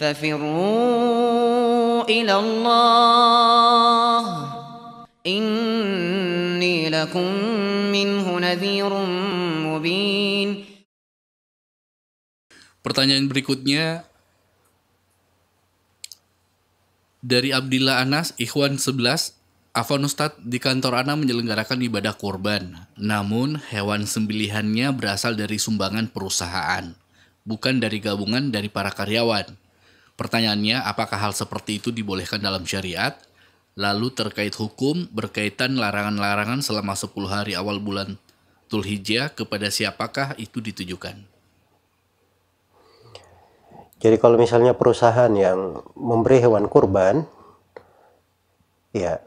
ففروا إلى الله إني لكم منه نذير مبين Pertanyaan berikutnya dari Abdillah Anas, Ikhwan 11, Afan Ustadz, di kantor Ana menyelenggarakan ibadah korban, Namun, hewan sembelihannya berasal dari sumbangan perusahaan, bukan dari gabungan dari para karyawan. Pertanyaannya, apakah hal seperti itu dibolehkan dalam syariat? Lalu terkait hukum berkaitan larangan-larangan selama 10 hari awal bulan tul hijjah kepada siapakah itu ditujukan? Jadi kalau misalnya perusahaan yang memberi hewan kurban, ya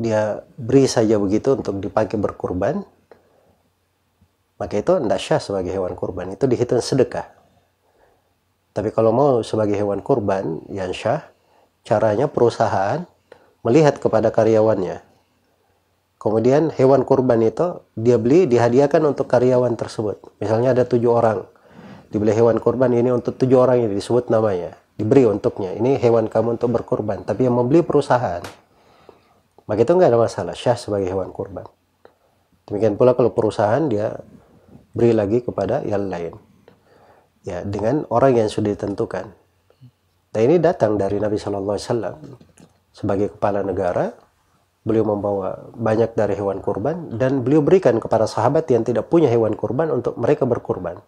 dia beri saja begitu untuk dipakai berkurban, maka itu tidak syah sebagai hewan kurban. Itu dihitung sedekah tapi kalau mau sebagai hewan kurban, yansyah, caranya perusahaan melihat kepada karyawannya. Kemudian hewan kurban itu dia beli dihadiahkan untuk karyawan tersebut. Misalnya ada tujuh orang, dibeli hewan kurban ini untuk tujuh orang yang disebut namanya, diberi untuknya. Ini hewan kamu untuk berkurban, tapi yang membeli perusahaan. Maka itu nggak ada masalah, syah sebagai hewan kurban. Demikian pula kalau perusahaan dia beri lagi kepada yang lain ya dengan orang yang sudah ditentukan. Dan ini datang dari Nabi Shallallahu Alaihi Wasallam sebagai kepala negara, beliau membawa banyak dari hewan kurban dan beliau berikan kepada sahabat yang tidak punya hewan kurban untuk mereka berkurban.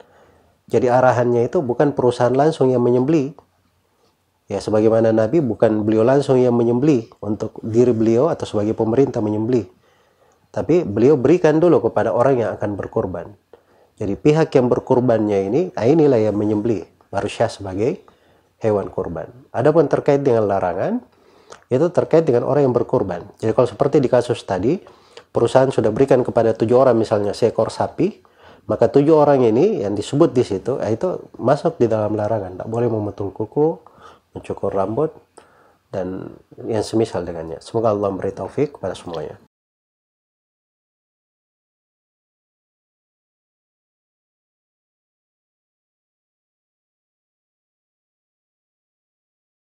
Jadi arahannya itu bukan perusahaan langsung yang menyembeli. Ya, sebagaimana Nabi bukan beliau langsung yang menyembeli untuk diri beliau atau sebagai pemerintah menyembeli. Tapi beliau berikan dulu kepada orang yang akan berkorban. Jadi pihak yang berkurbannya ini, nah inilah yang menyembelih manusia sebagai hewan kurban. Adapun terkait dengan larangan, itu terkait dengan orang yang berkurban. Jadi kalau seperti di kasus tadi, perusahaan sudah berikan kepada tujuh orang misalnya seekor sapi, maka tujuh orang ini yang disebut di situ, eh, itu masuk di dalam larangan. tak boleh memotong kuku, mencukur rambut, dan yang semisal dengannya. Semoga Allah memberi taufik kepada semuanya.